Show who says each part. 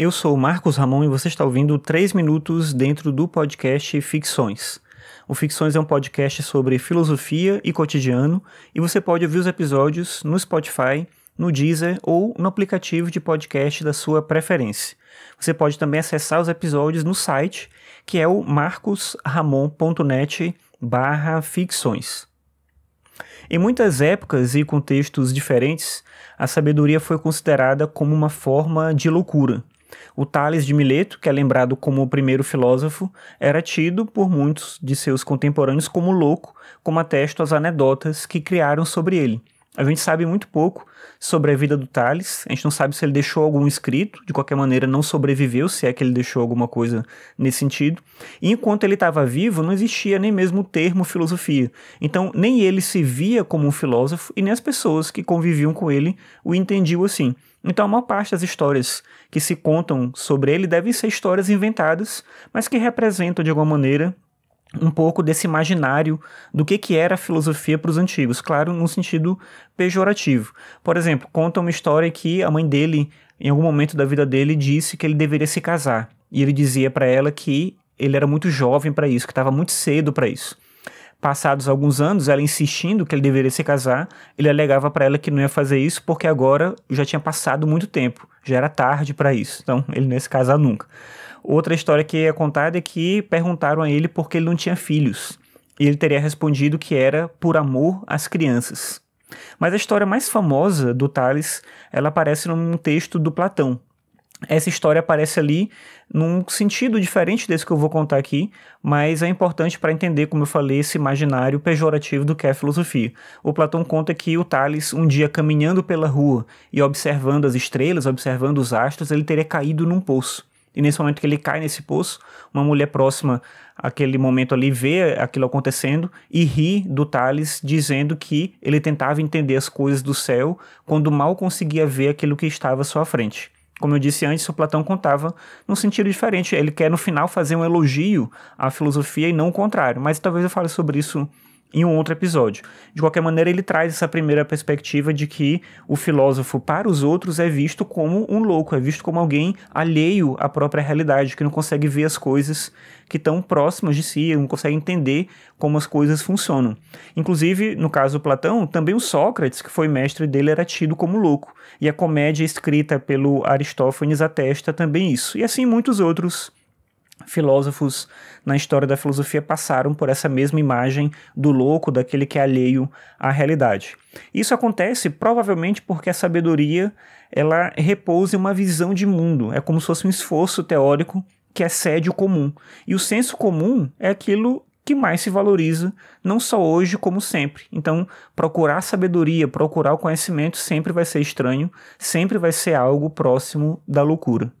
Speaker 1: Eu sou Marcos Ramon e você está ouvindo 3 minutos dentro do podcast Ficções. O Ficções é um podcast sobre filosofia e cotidiano e você pode ouvir os episódios no Spotify, no Deezer ou no aplicativo de podcast da sua preferência. Você pode também acessar os episódios no site, que é o marcosramon.net barra ficções. Em muitas épocas e contextos diferentes, a sabedoria foi considerada como uma forma de loucura – o Tales de Mileto, que é lembrado como o primeiro filósofo, era tido por muitos de seus contemporâneos como louco, como atestam as anedotas que criaram sobre ele. A gente sabe muito pouco sobre a vida do Thales, a gente não sabe se ele deixou algum escrito, de qualquer maneira não sobreviveu, se é que ele deixou alguma coisa nesse sentido. E enquanto ele estava vivo, não existia nem mesmo o termo filosofia. Então, nem ele se via como um filósofo e nem as pessoas que conviviam com ele o entendiam assim. Então, a maior parte das histórias que se contam sobre ele devem ser histórias inventadas, mas que representam de alguma maneira um pouco desse imaginário do que, que era a filosofia para os antigos, claro, num sentido pejorativo. Por exemplo, conta uma história que a mãe dele, em algum momento da vida dele, disse que ele deveria se casar. E ele dizia para ela que ele era muito jovem para isso, que estava muito cedo para isso. Passados alguns anos, ela insistindo que ele deveria se casar, ele alegava para ela que não ia fazer isso porque agora já tinha passado muito tempo, já era tarde para isso, então ele não ia se casar nunca. Outra história que é contada é que perguntaram a ele por que ele não tinha filhos, e ele teria respondido que era por amor às crianças. Mas a história mais famosa do Tales, ela aparece num texto do Platão, essa história aparece ali num sentido diferente desse que eu vou contar aqui, mas é importante para entender, como eu falei, esse imaginário pejorativo do que é filosofia. O Platão conta que o Tales, um dia caminhando pela rua e observando as estrelas, observando os astros, ele teria caído num poço. E nesse momento que ele cai nesse poço, uma mulher próxima àquele momento ali vê aquilo acontecendo e ri do Thales, dizendo que ele tentava entender as coisas do céu quando mal conseguia ver aquilo que estava à sua frente. Como eu disse antes, o Platão contava num sentido diferente. Ele quer, no final, fazer um elogio à filosofia e não o contrário. Mas talvez eu fale sobre isso em um outro episódio. De qualquer maneira, ele traz essa primeira perspectiva de que o filósofo para os outros é visto como um louco, é visto como alguém alheio à própria realidade, que não consegue ver as coisas que estão próximas de si, não consegue entender como as coisas funcionam. Inclusive, no caso do Platão, também o Sócrates, que foi mestre dele, era tido como louco, e a comédia escrita pelo Aristófanes atesta também isso, e assim muitos outros filósofos na história da filosofia passaram por essa mesma imagem do louco, daquele que é alheio à realidade. Isso acontece provavelmente porque a sabedoria ela repousa uma visão de mundo, é como se fosse um esforço teórico que excede o comum. E o senso comum é aquilo que mais se valoriza, não só hoje como sempre. Então, procurar sabedoria, procurar o conhecimento sempre vai ser estranho, sempre vai ser algo próximo da loucura.